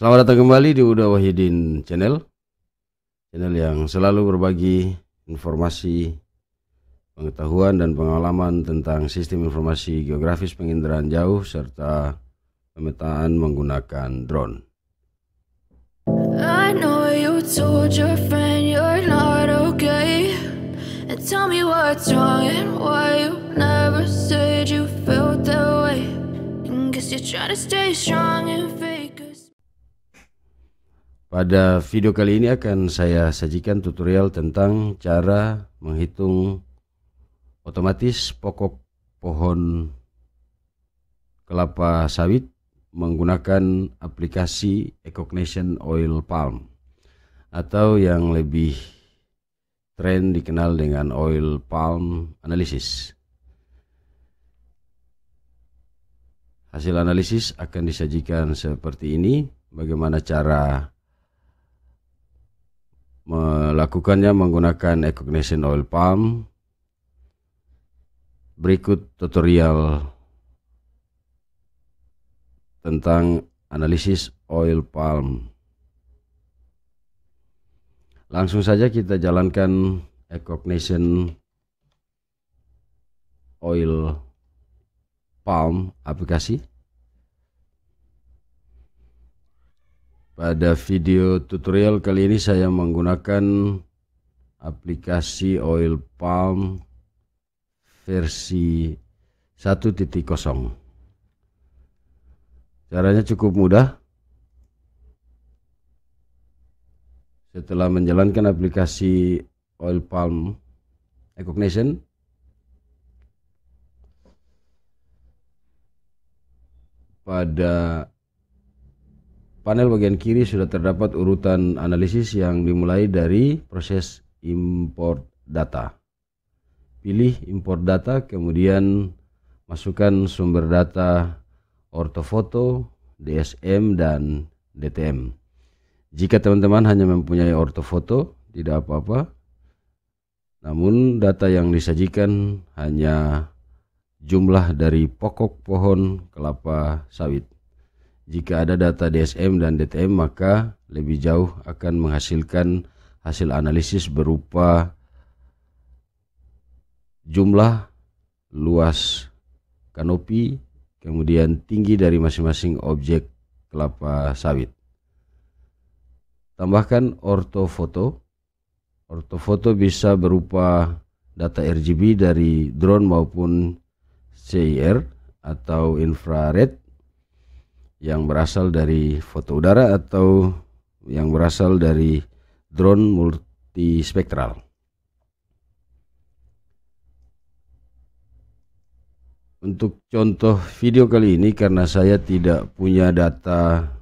Selamat datang kembali di Uda Wahidin Channel Channel yang selalu berbagi informasi, pengetahuan dan pengalaman tentang sistem informasi geografis penginderaan jauh serta pemetaan menggunakan drone I pada video kali ini akan saya sajikan tutorial tentang cara menghitung otomatis pokok pohon kelapa sawit menggunakan aplikasi Ecognition Oil Palm atau yang lebih tren dikenal dengan Oil Palm Analysis. Hasil analisis akan disajikan seperti ini, bagaimana cara melakukannya menggunakan Ecognition Oil Palm. Berikut tutorial tentang analisis oil palm. Langsung saja kita jalankan Ecognition Oil Palm aplikasi. Pada video tutorial kali ini saya menggunakan aplikasi Oil Palm versi 1.0. Caranya cukup mudah. Setelah menjalankan aplikasi Oil Palm Recognition, pada Panel bagian kiri sudah terdapat urutan analisis yang dimulai dari proses import data. Pilih import data, kemudian masukkan sumber data ortofoto, DSM, dan DTM. Jika teman-teman hanya mempunyai ortofoto, tidak apa-apa. Namun data yang disajikan hanya jumlah dari pokok pohon kelapa sawit. Jika ada data DSM dan DTM maka lebih jauh akan menghasilkan hasil analisis berupa jumlah luas kanopi, kemudian tinggi dari masing-masing objek kelapa sawit. Tambahkan ortofoto. Ortofoto bisa berupa data RGB dari drone maupun CIR atau infrared yang berasal dari foto udara atau yang berasal dari drone multispektral. Untuk contoh video kali ini karena saya tidak punya data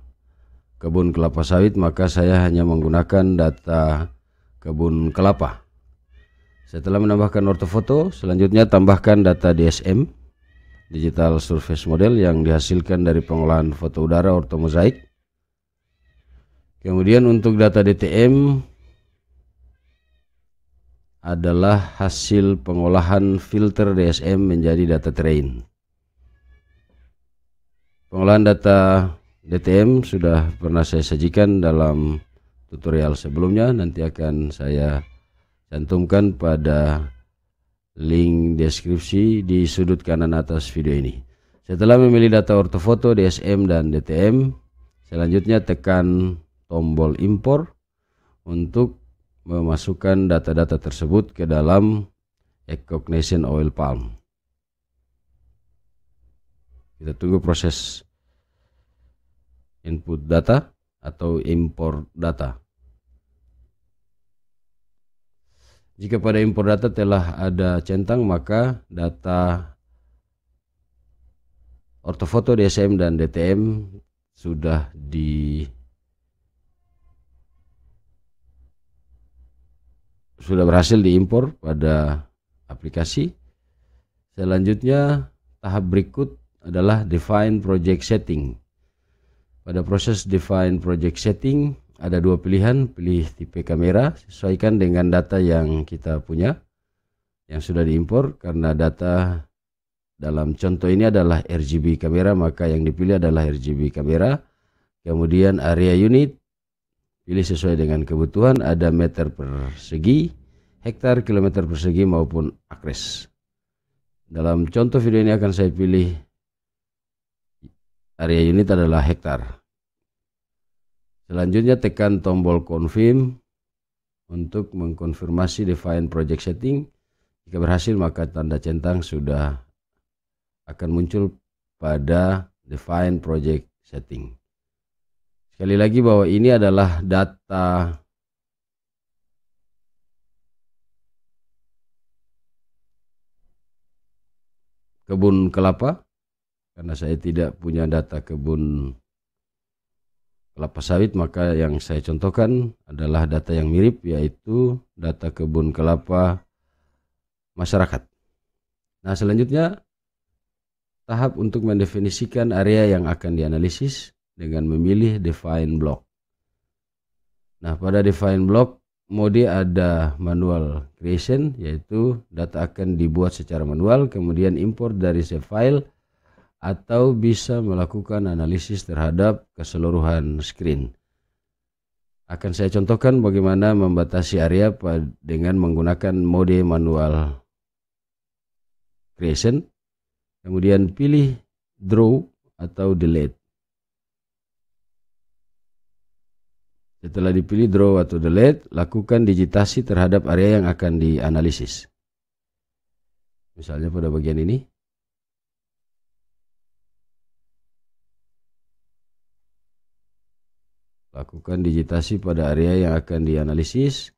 kebun kelapa sawit maka saya hanya menggunakan data kebun kelapa. Setelah menambahkan ortofoto, selanjutnya tambahkan data DSM digital surface model yang dihasilkan dari pengolahan foto udara ortomozaik. Kemudian untuk data DTM adalah hasil pengolahan filter DSM menjadi data train. Pengolahan data DTM sudah pernah saya sajikan dalam tutorial sebelumnya nanti akan saya cantumkan pada link deskripsi di sudut kanan atas video ini. Setelah memilih data ortofoto, DSM, dan DTM, selanjutnya tekan tombol impor untuk memasukkan data-data tersebut ke dalam Ecognition Oil Palm. Kita tunggu proses input data atau import data. Jika pada impor data telah ada centang, maka data ortofoto DSM dan DTM sudah di sudah berhasil diimpor pada aplikasi. Selanjutnya tahap berikut adalah define project setting. Pada proses define project setting, ada dua pilihan, pilih tipe kamera, sesuaikan dengan data yang kita punya yang sudah diimpor karena data dalam contoh ini adalah RGB kamera maka yang dipilih adalah RGB kamera. Kemudian area unit pilih sesuai dengan kebutuhan ada meter persegi, hektar, kilometer persegi maupun akres. Dalam contoh video ini akan saya pilih area unit adalah hektar. Selanjutnya tekan tombol confirm untuk mengkonfirmasi define project setting. Jika berhasil maka tanda centang sudah akan muncul pada define project setting. Sekali lagi bahwa ini adalah data kebun kelapa karena saya tidak punya data kebun kelapa sawit maka yang saya contohkan adalah data yang mirip yaitu data kebun kelapa masyarakat. Nah, selanjutnya tahap untuk mendefinisikan area yang akan dianalisis dengan memilih define block. Nah, pada define block mode ada manual creation yaitu data akan dibuat secara manual kemudian import dari save file atau bisa melakukan analisis terhadap keseluruhan screen. Akan saya contohkan bagaimana membatasi area dengan menggunakan mode manual creation, kemudian pilih draw atau delete. Setelah dipilih draw atau delete, lakukan digitasi terhadap area yang akan dianalisis. Misalnya pada bagian ini. Lakukan digitasi pada area yang akan dianalisis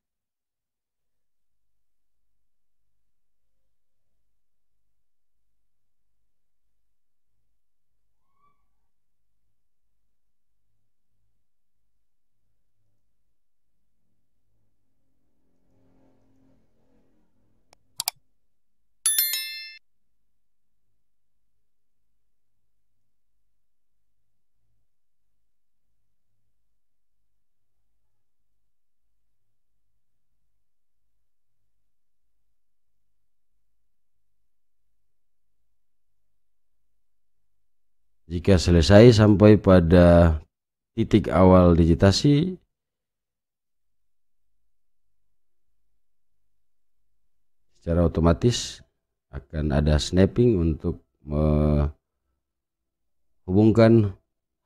Jika selesai sampai pada titik awal digitasi, secara otomatis akan ada snapping untuk menghubungkan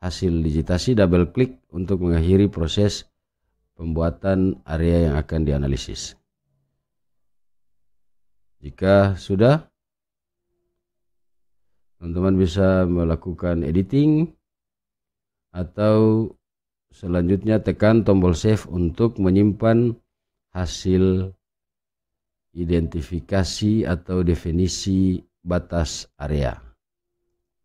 hasil digitasi double klik untuk mengakhiri proses pembuatan area yang akan dianalisis. Jika sudah, teman-teman bisa melakukan editing atau selanjutnya tekan tombol save untuk menyimpan hasil identifikasi atau definisi batas area.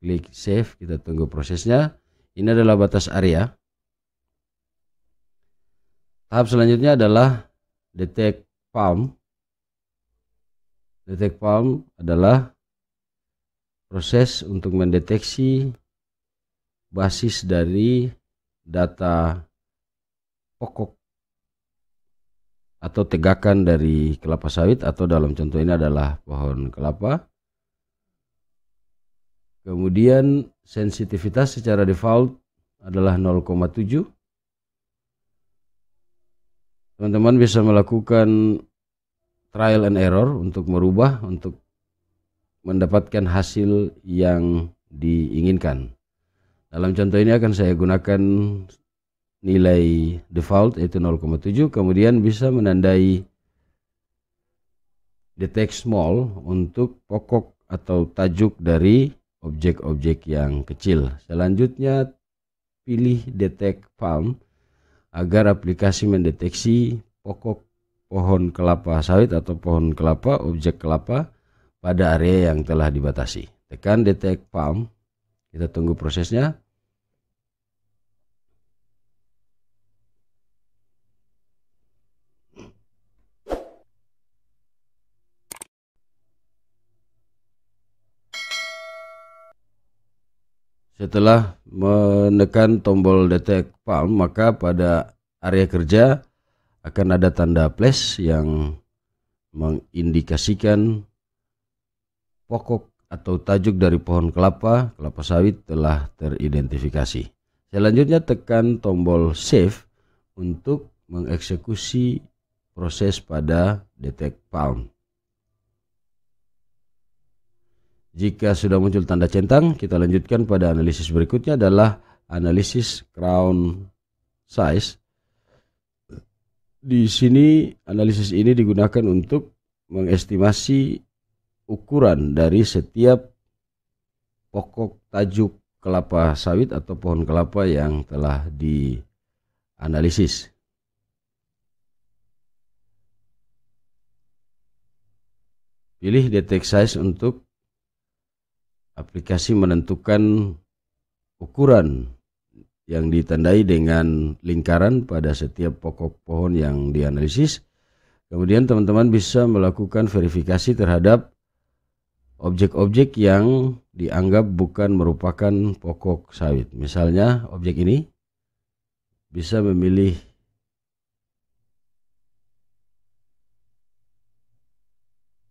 Klik save, kita tunggu prosesnya. Ini adalah batas area. Tahap selanjutnya adalah detect palm. Detect palm adalah proses untuk mendeteksi basis dari data pokok atau tegakan dari kelapa sawit atau dalam contoh ini adalah pohon kelapa. Kemudian sensitivitas secara default adalah 0,7. Teman-teman bisa melakukan trial and error untuk merubah untuk mendapatkan hasil yang diinginkan. Dalam contoh ini akan saya gunakan nilai default yaitu 0,7 kemudian bisa menandai detect small untuk pokok atau tajuk dari objek-objek yang kecil. Selanjutnya pilih detect palm agar aplikasi mendeteksi pokok pohon kelapa sawit atau pohon kelapa, objek kelapa pada area yang telah dibatasi. Tekan detect palm, Kita tunggu prosesnya. Setelah menekan tombol detect palm, maka pada area kerja akan ada tanda plus yang mengindikasikan pokok atau tajuk dari pohon kelapa, kelapa sawit telah teridentifikasi. Selanjutnya tekan tombol save untuk mengeksekusi proses pada detect palm. Jika sudah muncul tanda centang, kita lanjutkan pada analisis berikutnya adalah analisis crown size. Di sini analisis ini digunakan untuk mengestimasi ukuran dari setiap pokok tajuk kelapa sawit atau pohon kelapa yang telah dianalisis. Pilih detect size untuk aplikasi menentukan ukuran yang ditandai dengan lingkaran pada setiap pokok pohon yang dianalisis. Kemudian teman-teman bisa melakukan verifikasi terhadap objek-objek yang dianggap bukan merupakan pokok sawit. Misalnya objek ini bisa memilih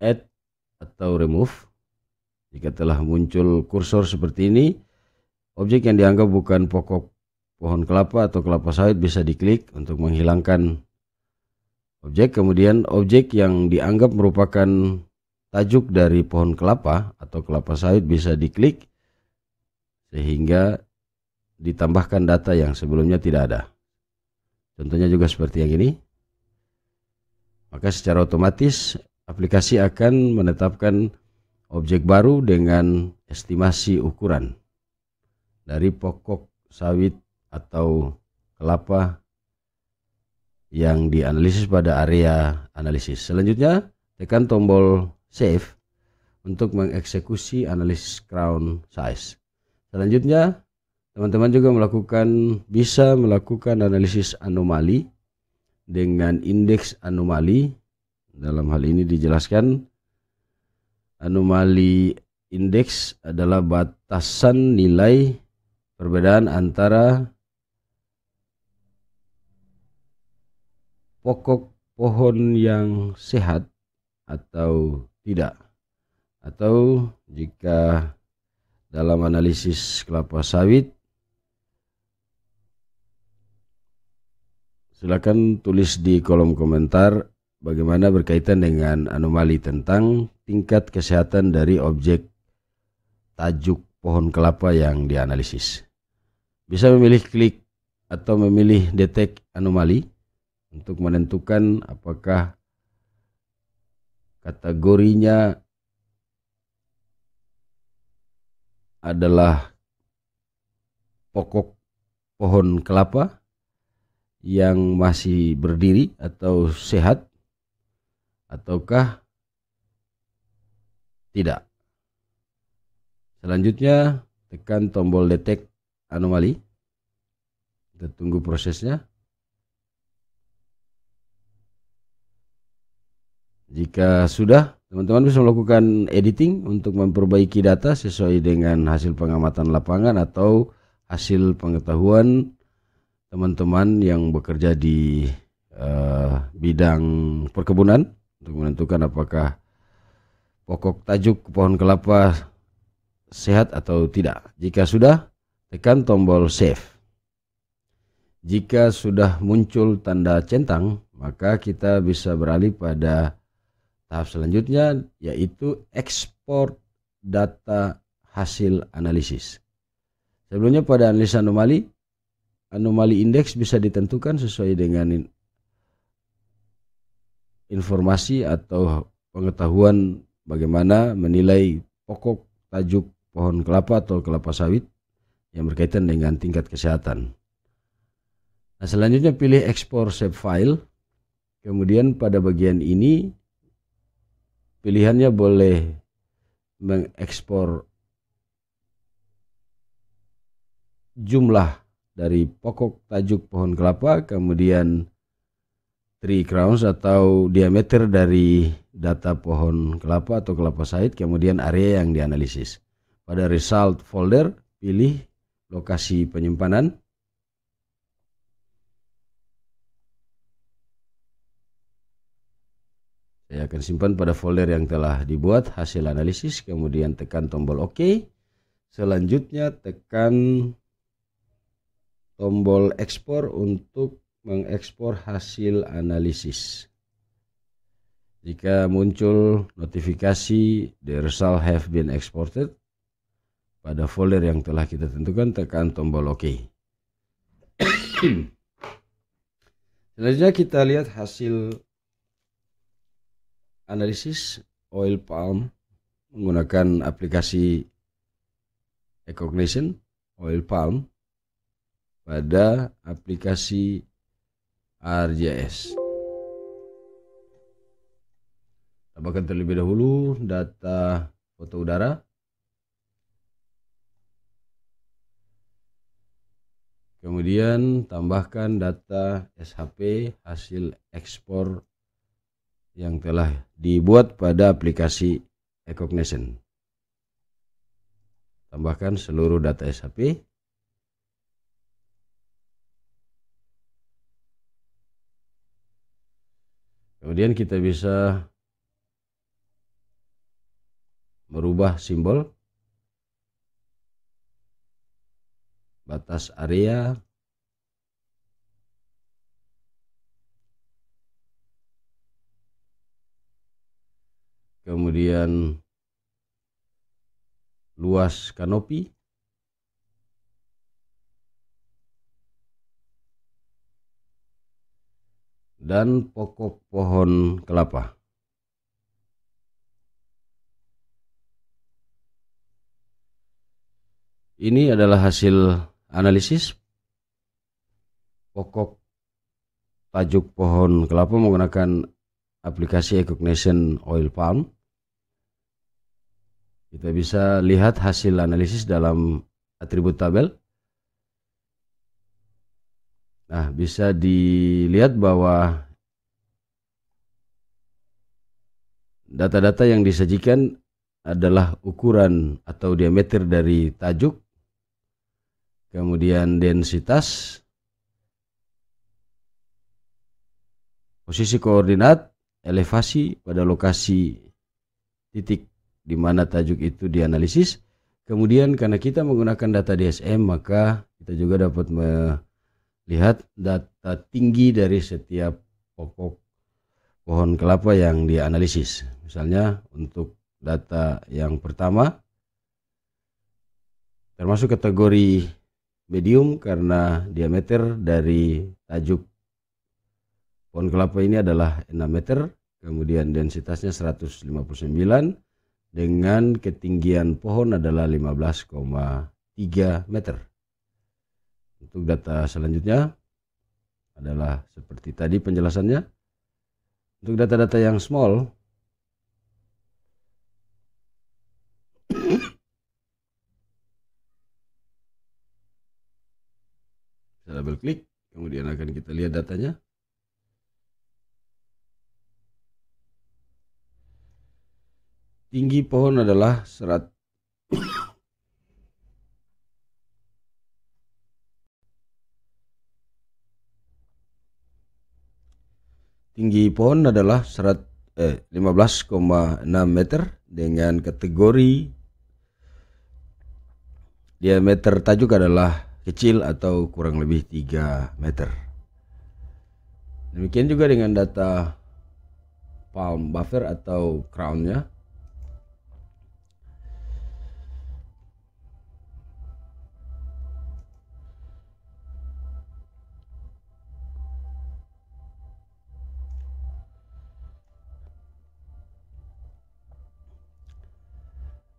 add atau remove. Jika telah muncul kursor seperti ini, objek yang dianggap bukan pokok pohon kelapa atau kelapa sawit bisa diklik untuk menghilangkan objek. Kemudian objek yang dianggap merupakan tajuk dari pohon kelapa atau kelapa sawit bisa diklik sehingga ditambahkan data yang sebelumnya tidak ada. Contohnya juga seperti yang ini. Maka secara otomatis aplikasi akan menetapkan objek baru dengan estimasi ukuran dari pokok sawit atau kelapa yang dianalisis pada area analisis. Selanjutnya, tekan tombol SAFE untuk mengeksekusi analisis crown size. Selanjutnya, teman-teman juga melakukan bisa melakukan analisis anomali dengan indeks anomali. Dalam hal ini dijelaskan anomali indeks adalah batasan nilai perbedaan antara pokok pohon yang sehat atau tidak. Atau jika dalam analisis kelapa sawit silakan tulis di kolom komentar bagaimana berkaitan dengan anomali tentang tingkat kesehatan dari objek tajuk pohon kelapa yang dianalisis. Bisa memilih klik atau memilih detek anomali untuk menentukan apakah kategorinya adalah pokok pohon kelapa yang masih berdiri atau sehat ataukah tidak. Selanjutnya tekan tombol detect anomali. Kita tunggu prosesnya. Jika sudah, teman-teman bisa melakukan editing untuk memperbaiki data sesuai dengan hasil pengamatan lapangan atau hasil pengetahuan teman-teman yang bekerja di uh, bidang perkebunan untuk menentukan apakah pokok tajuk pohon kelapa sehat atau tidak. Jika sudah, tekan tombol save. Jika sudah muncul tanda centang, maka kita bisa beralih pada Tahap selanjutnya yaitu ekspor data hasil analisis. Sebelumnya pada analisa anomali, anomali indeks bisa ditentukan sesuai dengan informasi atau pengetahuan bagaimana menilai pokok tajuk pohon kelapa atau kelapa sawit yang berkaitan dengan tingkat kesehatan. Nah, selanjutnya pilih ekspor shape file. Kemudian pada bagian ini pilihannya boleh mengekspor jumlah dari pokok tajuk pohon kelapa, kemudian tree crowns atau diameter dari data pohon kelapa atau kelapa sawit, kemudian area yang dianalisis. Pada result folder, pilih lokasi penyimpanan, Saya akan simpan pada folder yang telah dibuat hasil analisis, kemudian tekan tombol OK. Selanjutnya tekan tombol ekspor untuk mengekspor hasil analisis. Jika muncul notifikasi the result have been exported pada folder yang telah kita tentukan, tekan tombol OK. Selanjutnya kita lihat hasil analisis oil palm menggunakan aplikasi Recognition Oil Palm pada aplikasi RJS. Tambahkan terlebih dahulu data foto udara. Kemudian tambahkan data SHP hasil ekspor yang telah dibuat pada aplikasi Ecognition. Tambahkan seluruh data SAP. Kemudian kita bisa merubah simbol batas area kemudian luas kanopi dan pokok pohon kelapa. Ini adalah hasil analisis pokok tajuk pohon kelapa menggunakan aplikasi Ecognition Oil Palm. Kita bisa lihat hasil analisis dalam atribut tabel. Nah, bisa dilihat bahwa data-data yang disajikan adalah ukuran atau diameter dari tajuk, kemudian densitas, posisi koordinat, elevasi pada lokasi titik di mana tajuk itu dianalisis. Kemudian karena kita menggunakan data DSM maka kita juga dapat melihat data tinggi dari setiap pokok pohon kelapa yang dianalisis. Misalnya untuk data yang pertama termasuk kategori medium karena diameter dari tajuk pohon kelapa ini adalah 6 meter, kemudian densitasnya 159 dengan ketinggian pohon adalah 15,3 meter. Untuk data selanjutnya adalah seperti tadi penjelasannya. Untuk data-data yang small kita double klik kemudian akan kita lihat datanya Tinggi pohon adalah serat Tinggi pohon adalah serat eh, 15,6 meter dengan kategori diameter tajuk adalah kecil atau kurang lebih 3 meter. Demikian juga dengan data palm buffer atau crownnya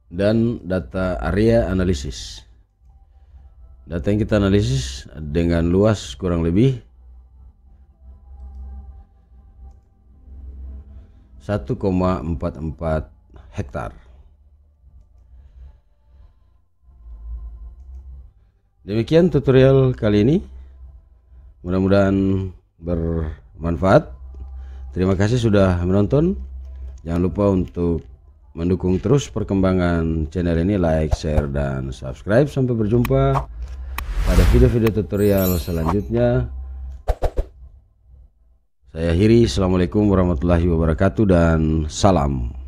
dan data area analisis. Data yang kita analisis dengan luas kurang lebih 1,44 hektar. Demikian tutorial kali ini. Mudah-mudahan bermanfaat. Terima kasih sudah menonton. Jangan lupa untuk mendukung terus perkembangan channel ini like, share, dan subscribe. Sampai berjumpa pada video-video tutorial selanjutnya. Saya akhiri, Assalamualaikum warahmatullahi wabarakatuh dan salam.